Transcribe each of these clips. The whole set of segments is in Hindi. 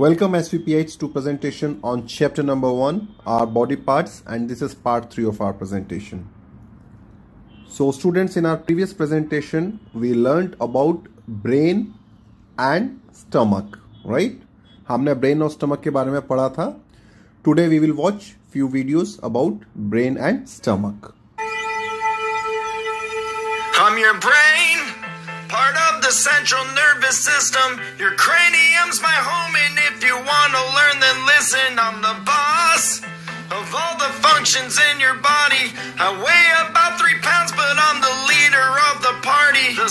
Welcome SVPH to presentation on chapter number 1 our body parts and this is part 3 of our presentation. So students in our previous presentation we learned about brain and stomach right? हमने brain और stomach के बारे में पढ़ा था. Today we will watch few videos about brain and stomach. I'm your brain part of the central nervous system. Your cranium's my home, and if you want to learn, then listen. I'm the boss of all the functions in your body. I weigh about three pounds, but I'm the leader of the party. The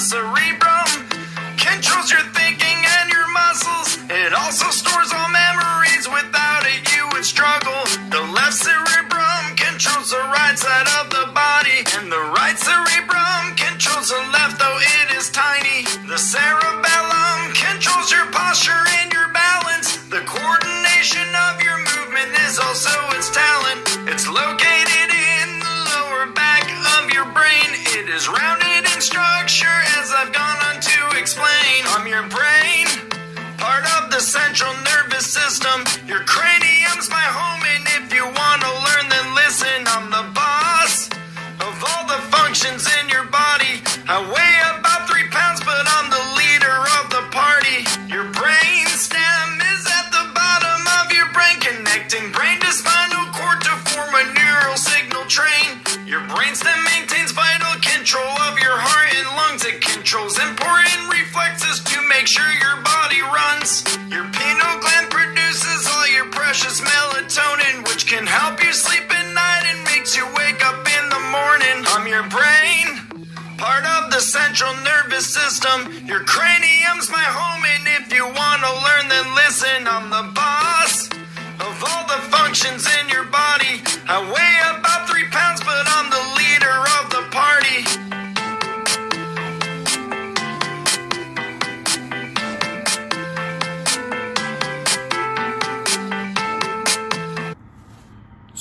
that maintains vital control of your heart and lungs. It controls important reflexes to make sure your body runs. Your pineal gland produces all your precious melatonin, which can help you sleep at night and makes you wake up in the morning. I'm your brain, part of the central nervous system. Your cranium's my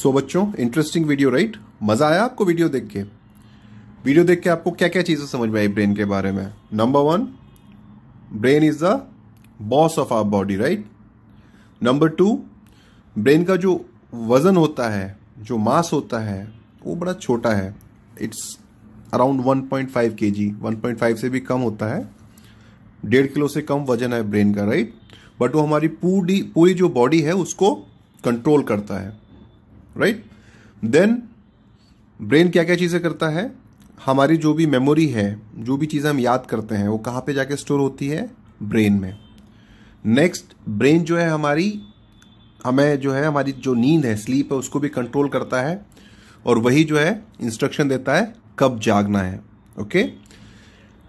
so so, बच्चों इंटरेस्टिंग वीडियो राइट मज़ा आया आपको वीडियो देख के वीडियो देख के आपको क्या क्या चीज़ें समझ में आई ब्रेन के बारे में number one brain is the boss of our body right number two brain का जो वज़न होता है जो मास होता है वो बड़ा छोटा है इट्स अराउंड 1.5 पॉइंट फाइव से भी कम होता है डेढ़ किलो से कम वजन है ब्रेन का राइट बट वो हमारी पूरी पूरी जो बॉडी है उसको कंट्रोल करता है राइट देन ब्रेन क्या क्या चीज़ें करता है हमारी जो भी मेमोरी है जो भी चीज़ें हम याद करते हैं वो कहां पे जाके स्टोर होती है ब्रेन में नेक्स्ट ब्रेन जो है हमारी हमें जो है हमारी जो नींद है स्लीप है उसको भी कंट्रोल करता है और वही जो है इंस्ट्रक्शन देता है कब जागना है ओके okay?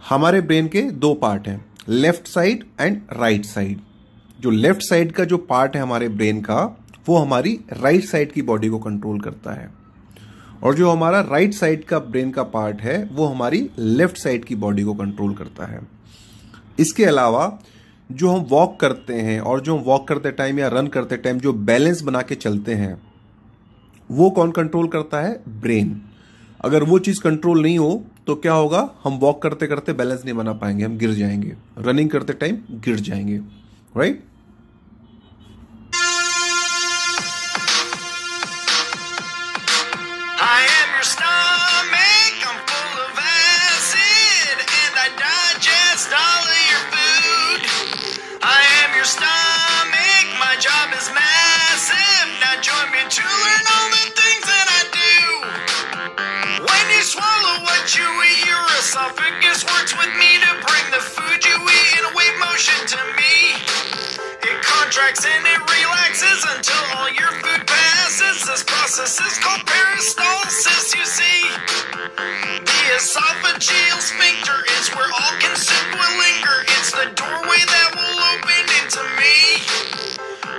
हमारे ब्रेन के दो पार्ट हैं left side and right side जो लेफ्ट साइड का जो पार्ट है हमारे ब्रेन का वो हमारी राइट साइड की बॉडी को कंट्रोल करता है और जो हमारा राइट साइड का ब्रेन का पार्ट है वो हमारी लेफ्ट साइड की बॉडी को कंट्रोल करता है इसके अलावा जो हम वॉक करते हैं और जो हम वॉक करते टाइम या रन करते टाइम जो बैलेंस बना के चलते हैं वो कौन कंट्रोल करता है ब्रेन अगर वो चीज़ कंट्रोल नहीं हो तो क्या होगा हम वॉक करते करते बैलेंस नहीं बना पाएंगे हम गिर जाएंगे रनिंग करते टाइम गिर जाएंगे right right? Esophagus works with me to bring the food you eat in a wave motion to me. It contracts and it relaxes until all your food passes. This process is called peristalsis, you see. The esophageal sphincter is where all consumed will linger. It's the doorway that will open into me.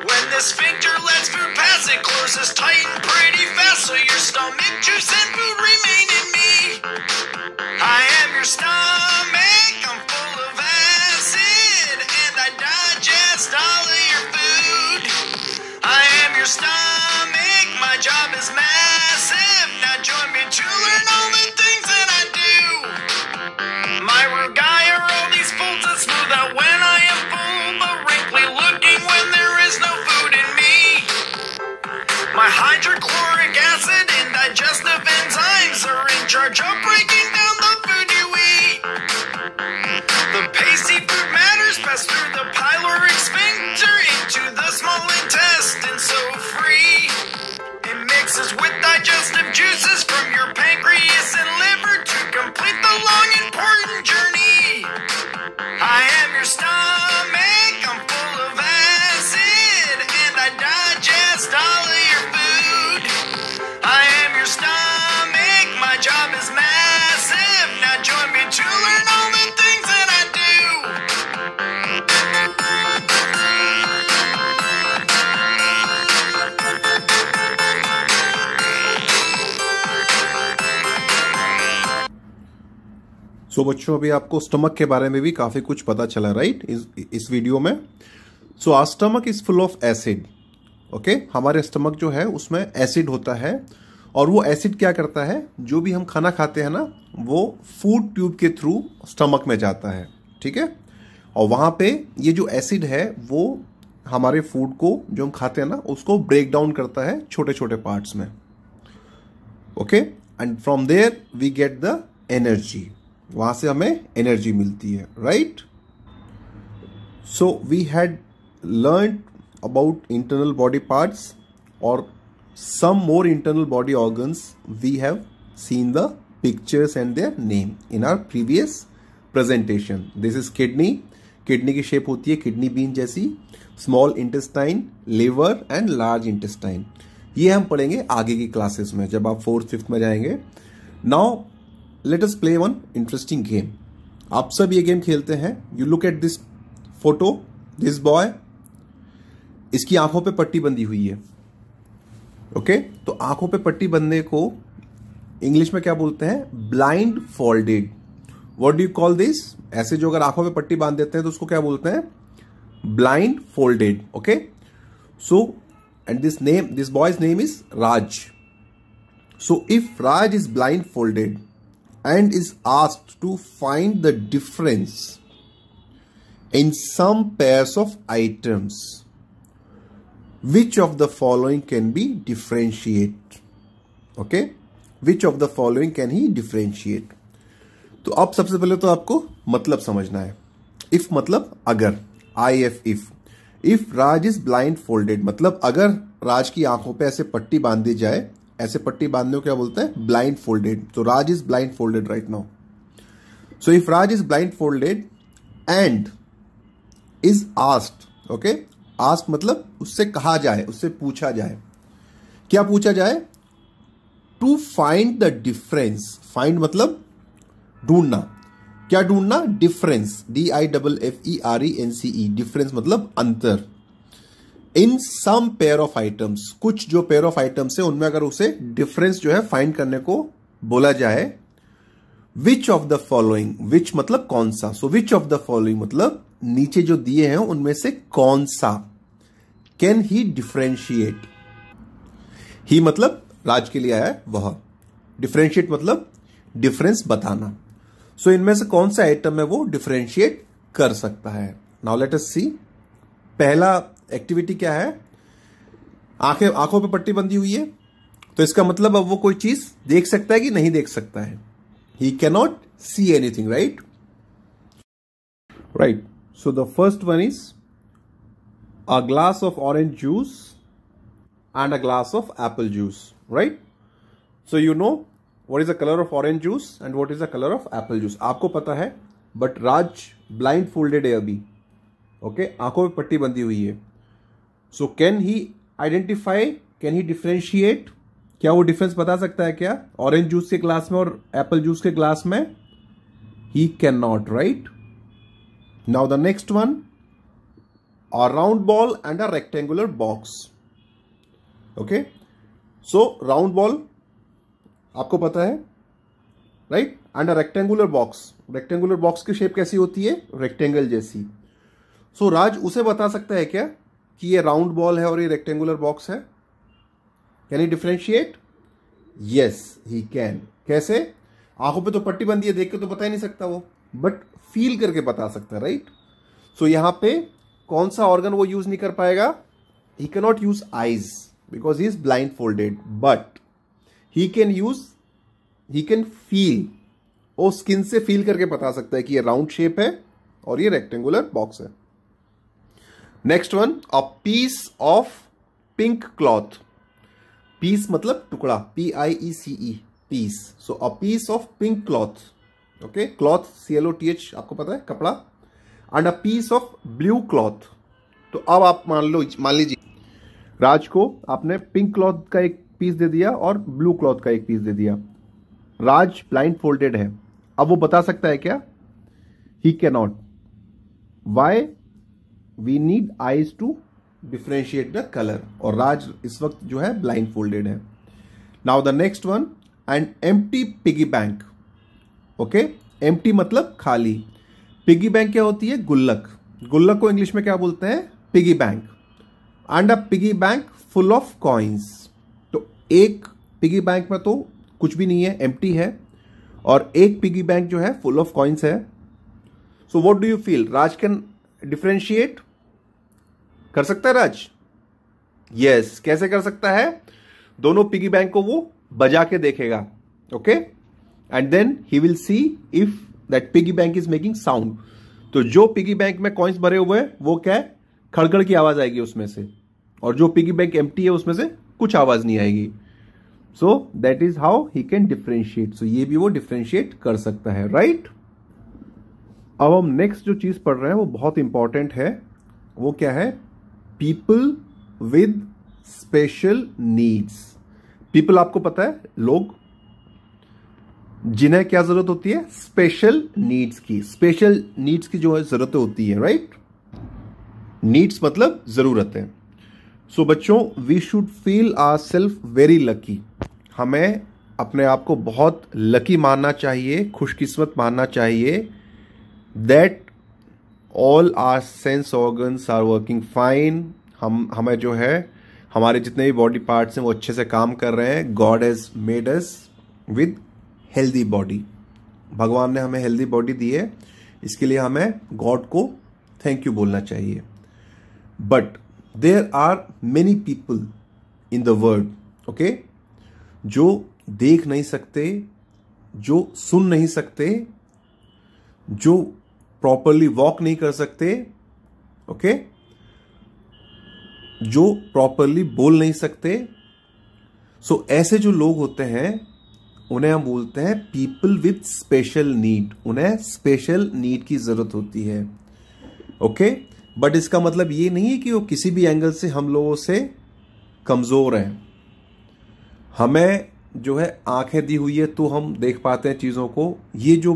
When the sphincter lets food pass, it closes tight and pretty fast, so your stomach juice and food remain in me. I am your stomach. I'm so तो so, बच्चों अभी आपको स्टमक के बारे में भी काफ़ी कुछ पता चला राइट इस इस वीडियो में so a stomach is full of acid okay हमारे स्टमक जो है उसमें एसिड होता है और वो एसिड क्या करता है जो भी हम खाना खाते हैं ना वो फूड ट्यूब के थ्रू स्टमक में जाता है ठीक है और वहां पे ये जो एसिड है वो हमारे फूड को जो हम खाते हैं ना उसको ब्रेक डाउन करता है छोटे छोटे पार्ट्स में okay and from there we get the energy वहां से हमें एनर्जी मिलती है right so we had learn about internal body parts और some more internal body organs we have seen the pictures and their name in our previous presentation this is kidney kidney की शेप होती है किडनी बीन जैसी small intestine liver and large intestine ये हम पढ़ेंगे आगे की क्लासेस में जब आप फोर्थ फिफ्थ में जाएंगे now let us play one interesting game आप सब ये गेम खेलते हैं you look at this photo this boy इसकी आंखों पे पट्टी बंधी हुई है ओके okay? तो आंखों पे पट्टी बंधने को इंग्लिश में क्या बोलते हैं blindfolded what do call this ऐसे जो अगर आंखों पे पट्टी बांध देते हैं तो उसको क्या बोलते हैं blindfolded okay so and this name this boy's name is Raj so if Raj is blindfolded and is asked to find the difference in some pairs of items. Which of the following can be differentiate? Okay, which of the following can he differentiate? तो अब सबसे पहले तो आपको मतलब समझना है इफ मतलब अगर I F if if Raj is blindfolded मतलब अगर राज की आंखों पे ऐसे पट्टी बांध दी जाए ऐसे पट्टी बांधने को क्या बोलते हैं ब्लाइंड फोल्डेड तो Raj is blindfolded right now so if Raj is blindfolded and is asked okay asked मतलब उससे कहा जाए उससे पूछा जाए क्या पूछा जाए to find the difference find मतलब ढूंढना क्या ढूंढना difference D I double F E R E N C E difference मतलब अंतर in some pair of items कुछ जो पेयर ऑफ आइटम्स है उनमें अगर उसे डिफरेंस जो है फाइंड करने को बोला जाए which of the following which मतलब कौन सा so which of the following मतलब नीचे जो दिए हैं उनमें से कौन सा कैन ही डिफ्रेंशिएट ही मतलब राज के लिए आया वह डिफ्रेंशिएट मतलब डिफरेंस बताना सो so, इनमें से कौन सा आइटम है वो डिफ्रेंशिएट कर सकता है नाउ लेट अस सी पहला एक्टिविटी क्या है आंखें आंखों पर पट्टी बंधी हुई है तो इसका मतलब अब वो कोई चीज देख सकता है कि नहीं देख सकता है he cannot see anything right right so the first one is a glass of orange juice and a glass of apple juice right so you know what is the colour of orange juice and what is the colour of apple juice आपको पता है बट राज ब्लाइंड फोल्डेड है अभी ओके okay? आंखों पर पट्टी बंधी हुई है so can he identify can he differentiate क्या वो डिफरेंस बता सकता है क्या ऑरेंज जूस के ग्लास में और एप्पल जूस के ग्लास में he cannot right now the next one a round ball and a rectangular box okay so round ball आपको पता है right and a rectangular box rectangular box की शेप कैसी होती है रेक्टेंगल जैसी सो so, राज उसे बता सकता है क्या कि ये राउंड बॉल है और ये रेक्टेंगुलर बॉक्स है can he differentiate yes he can कैसे आंखों पे तो पट्टी बंदी है देख के तो बता ही नहीं सकता वो बट फील करके बता सकता है राइट सो यहां पे कौन सा ऑर्गन वो यूज नहीं कर पाएगा he cannot use eyes because he is blindfolded but he can use he can feel वो स्किन से फील करके बता सकता है कि ये राउंड शेप है और ये रेक्टेंगुलर बॉक्स है next one a piece of pink cloth piece मतलब टुकड़ा P I E C E piece so a piece of pink cloth okay cloth C L O T H आपको पता है कपड़ा and a piece of blue cloth तो अब आप मान लो मान लीजिए राज को आपने पिंक क्लॉथ का एक पीस दे दिया और ब्लू क्लॉथ का एक पीस दे दिया राज ब्लाइंड फोल्डेड है अब वो बता सकता है क्या he cannot why we need eyes to differentiate the colour और राज इस वक्त जो है ब्लाइंड फोल्डेड है now the next one and empty piggy bank okay empty मतलब खाली पिगी बैंक क्या होती है गुल्लक गुल्लक को इंग्लिश में क्या बोलते हैं piggy bank and a piggy bank full of coins तो एक पिगी बैंक में तो कुछ भी नहीं है एम टी है और एक पिगी बैंक जो है फुल ऑफ कॉइन्स है so what do you feel Raj can differentiate कर सकता है राज यस कैसे कर सकता है दोनों पिगी बैंक को वो बजा के देखेगा okay and then he will see if that piggy bank is making sound तो जो पिगी बैंक में कॉइन्स भरे हुए हैं वो क्या है खड़खड़ की आवाज आएगी उसमें से और जो पिगी बैंक एम है उसमें से कुछ आवाज नहीं आएगी so that is how he can differentiate so ये भी वो डिफ्रेंशिएट कर सकता है राइट right? अब हम नेक्स्ट जो चीज पढ़ रहे हैं वो बहुत इंपॉर्टेंट है वो क्या है people with special needs people आपको पता है लोग जिन्हें क्या जरूरत होती है स्पेशल नीड्स की स्पेशल नीड्स की जो है जरूरत होती है राइट नीड्स मतलब जरूरत है सो so, बच्चों we should feel our self very lucky हमें अपने आप को बहुत लकी मानना चाहिए खुशकिस्मत मानना चाहिए that all our sense organs are working fine हम हमें जो है हमारे जितने भी बॉडी पार्ट्स हैं वो अच्छे से काम कर रहे हैं God has made us with healthy body भगवान ने हमें हेल्दी बॉडी दी है इसके लिए हमें गॉड को थैंक यू बोलना चाहिए but there are many people in the world okay जो देख नहीं सकते जो सुन नहीं सकते जो प्रॉपरली वॉक नहीं कर सकते ओके जो प्रॉपरली बोल नहीं सकते सो so, ऐसे जो लोग होते हैं उन्हें हम बोलते हैं पीपल विथ स्पेशल नीड उन्हें स्पेशल नीड की जरूरत होती है ओके okay? बट इसका मतलब ये नहीं है कि वो किसी भी एंगल से हम लोगों से कमजोर हैं हमें जो है आंखें दी हुई है तो हम देख पाते हैं चीज़ों को ये जो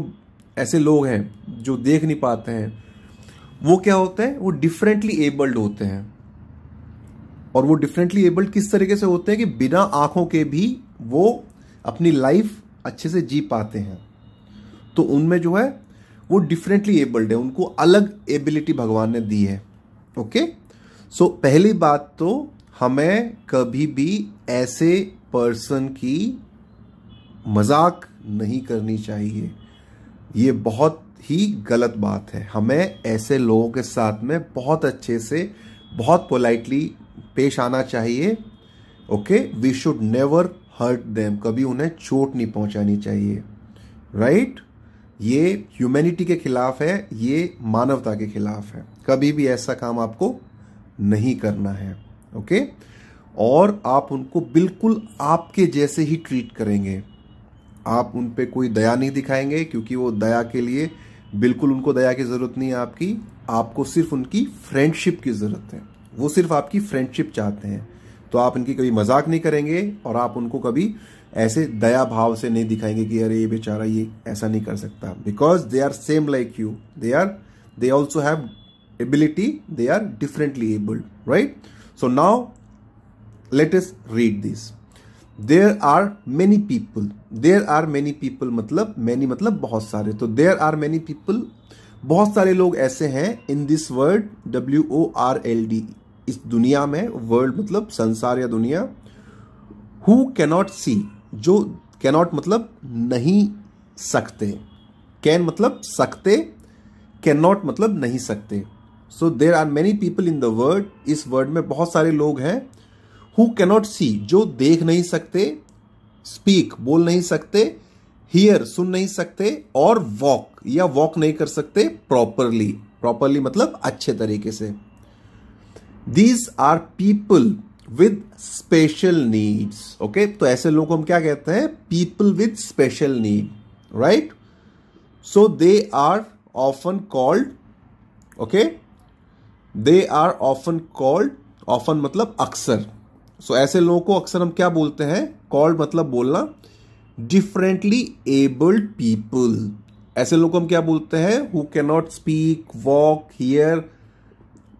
ऐसे लोग हैं जो देख नहीं पाते हैं वो क्या होते हैं वो डिफरेंटली एबल्ड होते हैं और वो डिफरेंटली एबल्ड किस तरीके से होते हैं कि बिना आंखों के भी वो अपनी लाइफ अच्छे से जी पाते हैं तो उनमें जो है वो डिफरेंटली एबल्ड है उनको अलग एबिलिटी भगवान ने दी है ओके सो so, पहली बात तो हमें कभी भी ऐसे पर्सन की मजाक नहीं करनी चाहिए ये बहुत ही गलत बात है हमें ऐसे लोगों के साथ में बहुत अच्छे से बहुत पोलाइटली पेश आना चाहिए okay we should never hurt them कभी उन्हें चोट नहीं पहुंचानी चाहिए राइट right? ये ह्यूमैनिटी के खिलाफ है ये मानवता के खिलाफ है कभी भी ऐसा काम आपको नहीं करना है ओके okay? और आप उनको बिल्कुल आपके जैसे ही ट्रीट करेंगे आप उन पर कोई दया नहीं दिखाएंगे क्योंकि वो दया के लिए बिल्कुल उनको दया की ज़रूरत नहीं है आपकी आपको सिर्फ उनकी फ्रेंडशिप की ज़रूरत है वो सिर्फ आपकी फ्रेंडशिप चाहते हैं तो आप इनकी कभी मजाक नहीं करेंगे और आप उनको कभी ऐसे दया भाव से नहीं दिखाएंगे कि अरे ये बेचारा ये ऐसा नहीं कर सकता because they are same like you they are they also have ability they are differently abled right so now let us read this there are many people there are many people मतलब मैनी मतलब बहुत सारे तो देर आर मैनी पीपल बहुत सारे लोग ऐसे हैं in this world W O R L D इस दुनिया में वर्ल्ड मतलब संसार या दुनिया हु कैनॉट सी जो कैनॉट मतलब नहीं सकते कैन मतलब सकते कैनॉट मतलब नहीं सकते so there are many people in the world इस वर्ल्ड में बहुत सारे लोग हैं हु कैनॉट सी जो देख नहीं सकते स्पीक बोल नहीं सकते हियर सुन नहीं सकते और वॉक या वॉक नहीं कर सकते प्रॉपरली प्रॉपरली मतलब अच्छे तरीके से these are people with special needs okay तो ऐसे लोगों को हम क्या कहते हैं people with special need right so they are often called okay they are often called often मतलब अक्सर सो so, ऐसे लोगों को अक्सर हम क्या बोलते हैं कॉल्ड मतलब बोलना डिफरेंटली एबल्ड पीपल ऐसे लोगों को हम क्या बोलते हैं who cannot speak walk hear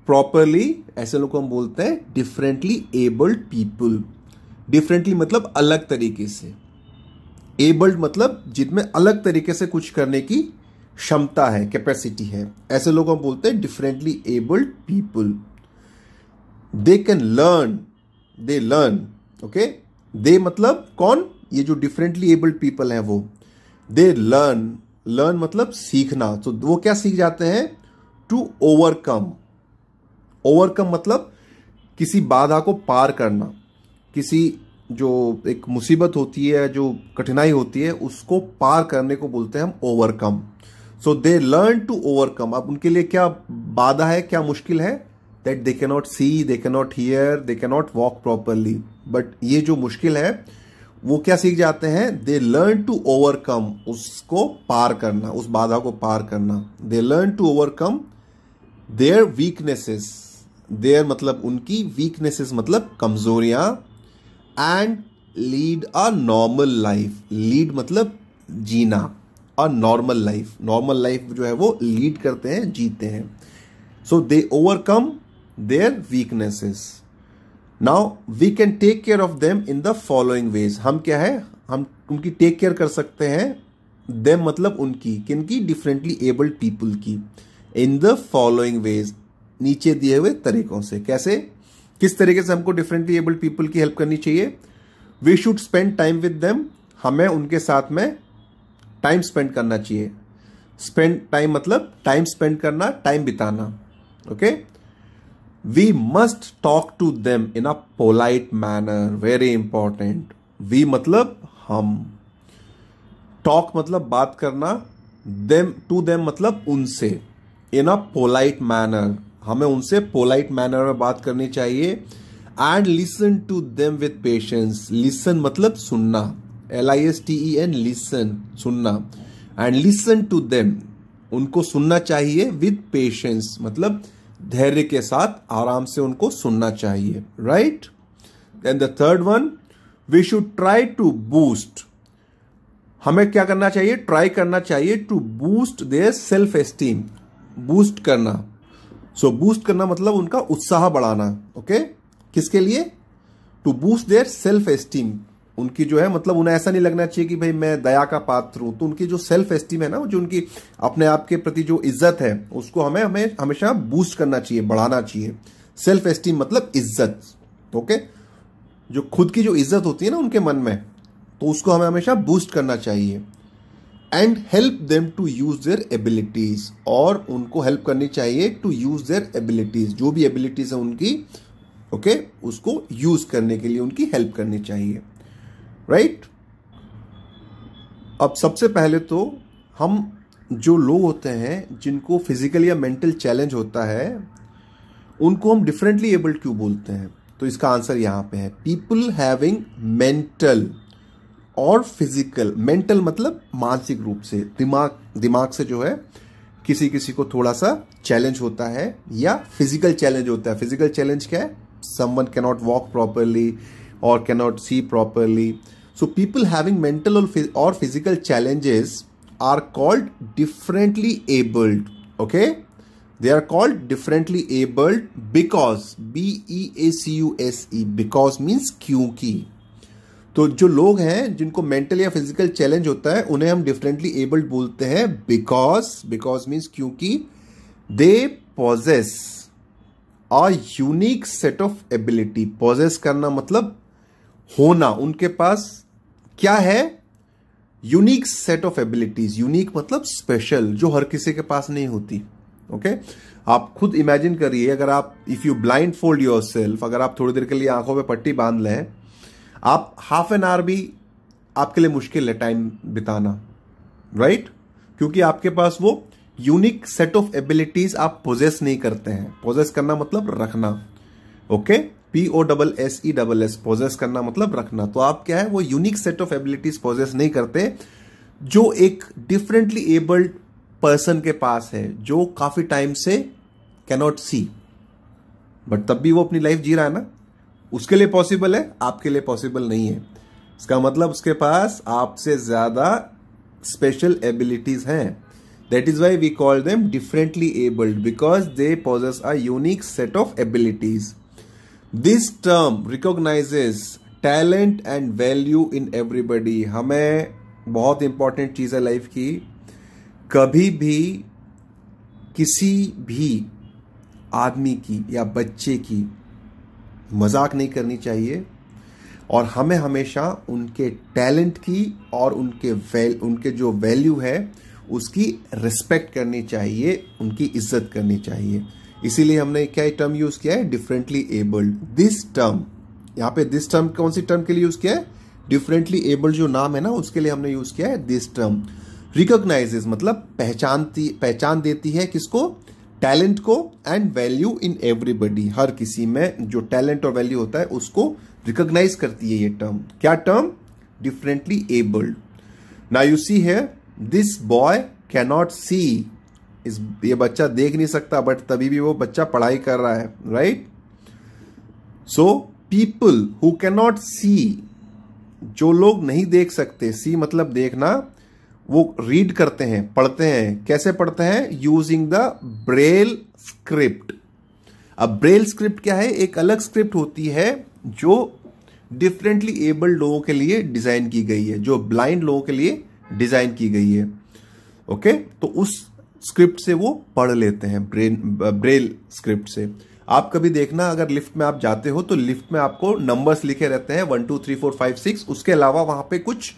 properly ऐसे लोगों को हम बोलते हैं डिफरेंटली एबल्ड पीपल डिफरेंटली मतलब अलग तरीके से एबल्ड मतलब जिनमें अलग तरीके से कुछ करने की क्षमता है कैपेसिटी है ऐसे लोग हम बोलते हैं differently abled people they can learn they learn okay they मतलब कौन ये जो डिफरेंटली एबल्ड पीपल हैं वो दे लर्न लर्न मतलब सीखना तो वो क्या सीख जाते हैं टू ओवरकम ओवरकम मतलब किसी बाधा को पार करना किसी जो एक मुसीबत होती है जो कठिनाई होती है उसको पार करने को बोलते हैं हम overcome so they learn to overcome अब उनके लिए क्या बाधा है क्या मुश्किल है दैट दे के नॉट सी दे के नॉट हियर दे के नॉट वॉक प्रॉपरली बट ये जो मुश्किल है वो क्या सीख जाते हैं दे लर्न टू ओवरकम उसको पार करना उस बाधा को पार करना they learn to overcome their weaknesses their मतलब उनकी वीकनेसेस मतलब कमजोरियां and lead a normal life lead मतलब जीना a normal life normal life जो है वो लीड करते हैं जीते हैं so they overcome their weaknesses. Now we can take care of them in the following ways. हम क्या है हम उनकी टेक केयर कर सकते हैं देम मतलब उनकी किन की डिफरेंटली एबल्ड पीपल की इन द फॉलोइंग वेज नीचे दिए हुए तरीकों से कैसे किस तरीके से हमको डिफरेंटली एबल्ड पीपल की हेल्प करनी चाहिए we should spend time with them हमें उनके साथ में टाइम स्पेंड करना चाहिए स्पेंड टाइम मतलब टाइम स्पेंड करना टाइम बिताना okay okay? we must talk to them in a polite manner very important we मतलब हम talk मतलब बात करना them to them मतलब उनसे इन अ पोलाइट मैनर हमें उनसे पोलाइट मैनर में बात करनी चाहिए and listen to them with patience listen मतलब सुनना L I S T E N listen सुनना एंड लिसन टू देम उनको सुनना चाहिए विथ पेशेंस मतलब धैर्य के साथ आराम से उनको सुनना चाहिए right and the third one we should try to boost हमें क्या करना चाहिए ट्राई करना चाहिए to boost their self esteem boost करना सो so, बूस्ट करना मतलब उनका उत्साह बढ़ाना ओके okay? किसके लिए to boost their self esteem उनकी जो है मतलब उन्हें ऐसा नहीं लगना चाहिए कि भाई मैं दया का पात्र हूं तो उनकी जो सेल्फ एस्टीम है ना जो उनकी अपने आप के प्रति जो इज्जत है उसको हमें हमें हमेशा बूस्ट करना चाहिए बढ़ाना चाहिए सेल्फ एस्टीम मतलब इज्जत ओके जो खुद की जो इज्जत होती है ना उनके मन में तो उसको हमें हमेशा बूस्ट करना चाहिए and help them to use their abilities और उनको हेल्प करनी चाहिए टू यूज देयर एबिलिटीज जो भी एबिलिटीज है उनकी ओके okay, उसको यूज करने के लिए उनकी हेल्प करनी चाहिए राइट अब सबसे पहले तो हम जो लोग होते हैं जिनको फिजिकल या मेंटल चैलेंज होता है उनको हम डिफरेंटली एबल्ड क्यों बोलते हैं तो इसका आंसर यहां पे है पीपल हैविंग मेंटल और फिजिकल मेंटल मतलब मानसिक रूप से दिमाग दिमाग से जो है किसी किसी को थोड़ा सा चैलेंज होता है या फिजिकल चैलेंज होता है फिजिकल चैलेंज क्या है someone cannot walk properly or cannot see properly. So people having mental or, phys or physical challenges are called differently abled. Okay. They are called differently abled because B E A C U S E because means kyunki तो जो लोग हैं जिनको मेंटल या फिजिकल चैलेंज होता है उन्हें हम डिफरेंटली एबल्ड बोलते हैं बिकॉज बिकॉज मीन्स क्योंकि they possess a unique set of ability possess करना मतलब होना उनके पास क्या है unique set of abilities unique मतलब स्पेशल जो हर किसी के पास नहीं होती ओके okay? आप खुद इमेजिन करिए अगर आप if you blindfold yourself अगर आप थोड़ी देर के लिए आंखों पे पट्टी बांध लें आप हाफ एन आवर भी आपके लिए मुश्किल है टाइम बिताना राइट right? क्योंकि आपके पास वो यूनिक सेट ऑफ एबिलिटीज आप पोजेस नहीं करते हैं पोजेस करना मतलब रखना okay okay? P O double S E double S possess करना मतलब रखना तो आप क्या है वो unique set of abilities possess नहीं करते जो एक डिफरेंटली एबल्ड पर्सन के पास है जो काफी टाइम से कैनॉट सी बट तब भी वो अपनी लाइफ जी रहा है ना उसके लिए पॉसिबल है आपके लिए पॉसिबल नहीं है इसका मतलब उसके पास आपसे ज्यादा स्पेशल एबिलिटीज हैं that is why we call them differently abled because they possess a unique set of abilities this term recognises talent and value in everybody हमें बहुत इंपॉर्टेंट चीज़ है लाइफ की कभी भी किसी भी आदमी की या बच्चे की मजाक नहीं करनी चाहिए और हमें हमेशा उनके टैलेंट की और उनके वैल उनके जो वैल्यू है उसकी रिस्पेक्ट करनी चाहिए उनकी इज्जत करनी चाहिए इसीलिए हमने क्या टर्म यूज किया है डिफरेंटली एबल्ड दिस टर्म यहाँ पे दिस टर्म कौन सी टर्म के लिए यूज किया है डिफरेंटली एबल्ड जो नाम है ना उसके लिए हमने यूज किया है दिस टर्म रिकोगनाइजेज मतलब पहचानती पहचान देती है किसको टैलेंट को एंड वैल्यू इन एवरीबडी हर किसी में जो टैलेंट और वैल्यू होता है उसको रिकोगनाइज करती है ये टर्म क्या टर्म डिफरेंटली एबल्ड ना यू सी है दिस बॉय कैनॉट सी इस ये बच्चा देख नहीं सकता बट तभी भी वो बच्चा पढ़ाई कर रहा है right so people who cannot see जो लोग नहीं देख सकते सी मतलब देखना वो रीड करते हैं पढ़ते हैं कैसे पढ़ते हैं यूजिंग द ब्रेल स्क्रिप्ट अब ब्रेल स्क्रिप्ट क्या है एक अलग स्क्रिप्ट होती है जो डिफरेंटली एबल्ड लोगों के लिए डिजाइन की गई है जो ब्लाइंड लोगों के लिए डिजाइन की गई है ओके okay? तो उस स्क्रिप्ट से वो पढ़ लेते हैं ब्रेन ब्रेल स्क्रिप्ट से आप कभी देखना अगर लिफ्ट में आप जाते हो तो लिफ्ट में आपको नंबर्स लिखे रहते हैं one two three four five six उसके अलावा वहां पे कुछ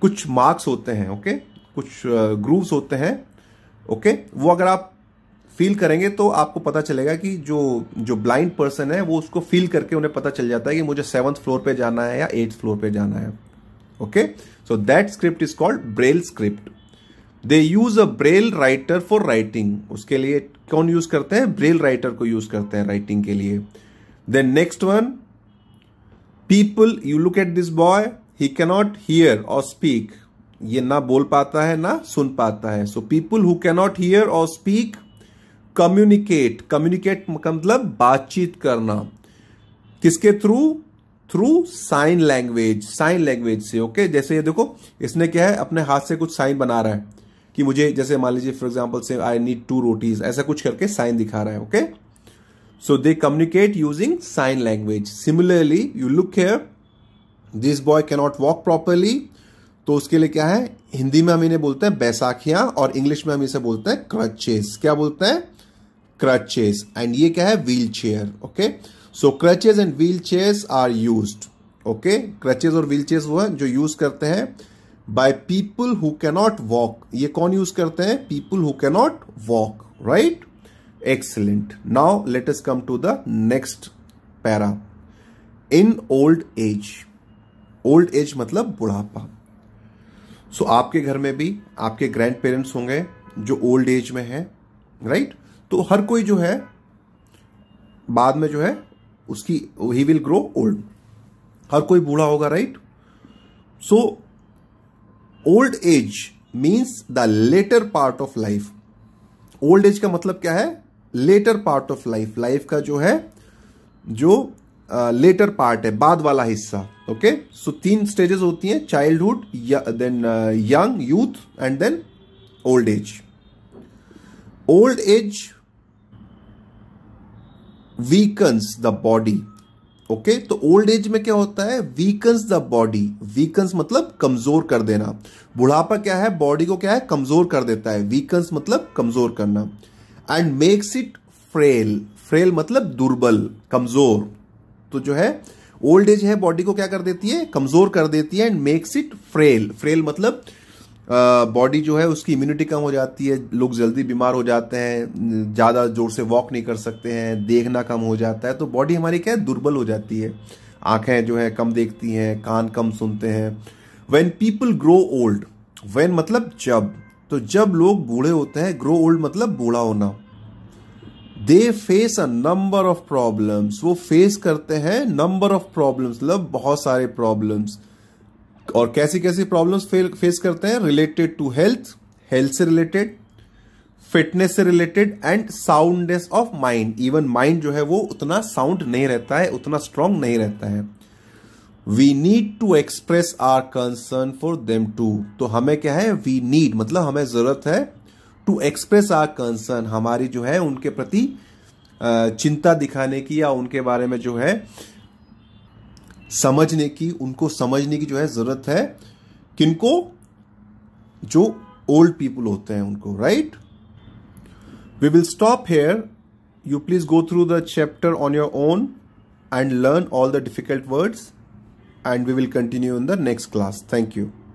कुछ मार्क्स होते हैं ओके कुछ ग्रूव्स होते हैं ओके वो अगर आप फील करेंगे तो आपको पता चलेगा कि जो जो ब्लाइंड पर्सन है वो उसको फील करके उन्हें पता चल जाता है कि मुझे सेवन्थ फ्लोर पे जाना है या एट्थ फ्लोर पे जाना है okay so that script is called braille script they use a braille writer for writing उसके लिए कौन यूज करते हैं ब्रेल राइटर को यूज करते हैं राइटिंग के लिए then next one people you look at this boy he cannot hear और स्पीक ये ना बोल पाता है ना सुन पाता है so people who cannot hear और स्पीक कम्युनिकेट कम्युनिकेट मतलब बातचीत करना किसके through through sign language sign language से ओके okay? जैसे ये देखो इसने क्या है अपने हाथ से कुछ साइन बना रहा है कि मुझे जैसे मान लीजिए फॉर एग्जाम्पल से आई नीड टू रोटीज ऐसा कुछ करके साइन दिखा रहा है okay so they communicate using sign language similarly you look here this boy cannot walk properly तो उसके लिए क्या है हिंदी में हम इन्हें बोलते हैं बैसाखियां और इंग्लिश में हम इसे बोलते हैं क्रचेस क्या बोलते हैं क्रचेस एंड ये क्या है wheel chair okay so crutches and wheel chair are use okay crutches और व्हील चेयर वो है जो यूज करते हैं by people who cannot walk ये कौन यूज करते हैं people who cannot walk right excellent now let's come to the next para in old age old age मतलब बुढ़ापा सो so, आपके घर में भी आपके ग्रैंड पेरेंट्स होंगे जो ओल्ड एज में है राइट right? तो हर कोई जो है बाद में जो है उसकी ही विल ग्रो ओल्ड हर कोई बूढ़ा होगा right right? So so, old age means the latter part of life old age का मतलब क्या है latter part of life life का जो है जो लेटर uh, पार्ट है बाद वाला हिस्सा ओके okay? सो so, तीन स्टेजेस होती हैं childhood then young youth and then old age old age weakens the body okay तो ओल्ड एज में क्या होता है वीकन्स द बॉडी वीकन्स मतलब कमजोर कर देना बुढ़ापा क्या है बॉडी को क्या है कमजोर कर देता है वीकन्स मतलब कमजोर करना and makes it frail frail मतलब दुर्बल कमजोर तो जो है ओल्ड एज है बॉडी को क्या कर देती है कमजोर कर देती है and makes it frail frail मतलब बॉडी जो है उसकी इम्यूनिटी कम हो जाती है लोग जल्दी बीमार हो जाते हैं ज़्यादा जोर से वॉक नहीं कर सकते हैं देखना कम हो जाता है तो बॉडी हमारी क्या है दुर्बल हो जाती है आंखें जो है कम देखती हैं कान कम सुनते हैं when people grow old when मतलब जब तो जब लोग बूढ़े होते हैं ग्रो ओल्ड मतलब बूढ़ा होना they face a number of problems वो फेस करते हैं नंबर ऑफ प्रॉब्लम्स मतलब बहुत सारे प्रॉब्लम्स और कैसी कैसी प्रॉब्लम्स फेस करते हैं रिलेटेड टू हेल्थ हेल्थ से रिलेटेड फिटनेस से related and soundness of mind even mind जो है वो उतना साउंड नहीं रहता है उतना स्ट्रांग नहीं रहता है we need to express our concern for them too तो हमें क्या है वी नीड मतलब हमें जरूरत है टू एक्सप्रेस आर कंसर्न हमारी जो है उनके प्रति चिंता दिखाने की या उनके बारे में जो है समझने की उनको समझने की जो है ज़रूरत है किनको जो ओल्ड पीपल होते हैं उनको right we will stop here you please go through the chapter on your own and learn all the difficult words and we will continue in the next class thank you